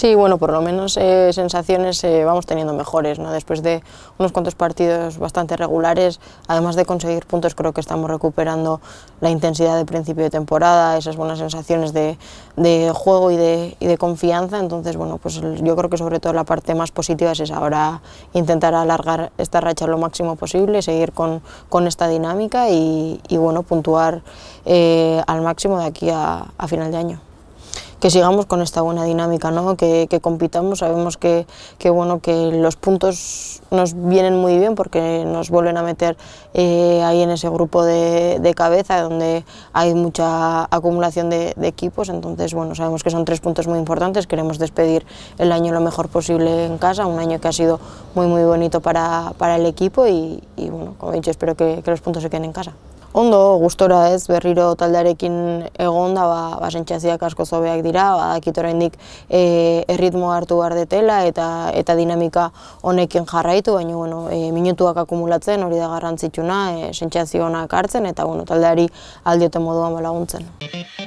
Sí, bueno, por lo menos eh, sensaciones eh, vamos teniendo mejores, ¿no? Después de unos cuantos partidos bastante regulares, además de conseguir puntos, creo que estamos recuperando la intensidad de principio de temporada, esas buenas sensaciones de, juego y de, confianza, entonces, bueno, pues yo creo que sobre todo la parte más positiva es ahora intentar alargar esta racha lo máximo posible, seguir con, esta dinámica y, bueno, puntuar eh, al máximo de aquí a final de año que sigamos con esta buena dinámica, ¿no? que, compitamos. Sabemos que, que, bueno, que los puntos nos vienen muy bien porque nos vuelven a meter eh, ahí en ese grupo de, cabeza donde hay mucha acumulación de, equipos. Entonces, bueno, sabemos que son tres puntos muy importantes. Queremos despedir el año lo mejor posible en casa, un año que ha sido muy, muy bonito para, el equipo y, y, bueno, como he dicho, espero que los puntos se queden en casa. ondo gustora ez berriro taldearekin egonda ba ba sentsazioak asko zobeak dira badakit oraindik eh erritmo hartu bar detela eta eta dinamika honekin jarraitu baina bueno e, minutuak akumulatzen hori da garrantzitsuna eh sentsazio hartzen eta bueno taldeari aldiote moduan ba, laguntzen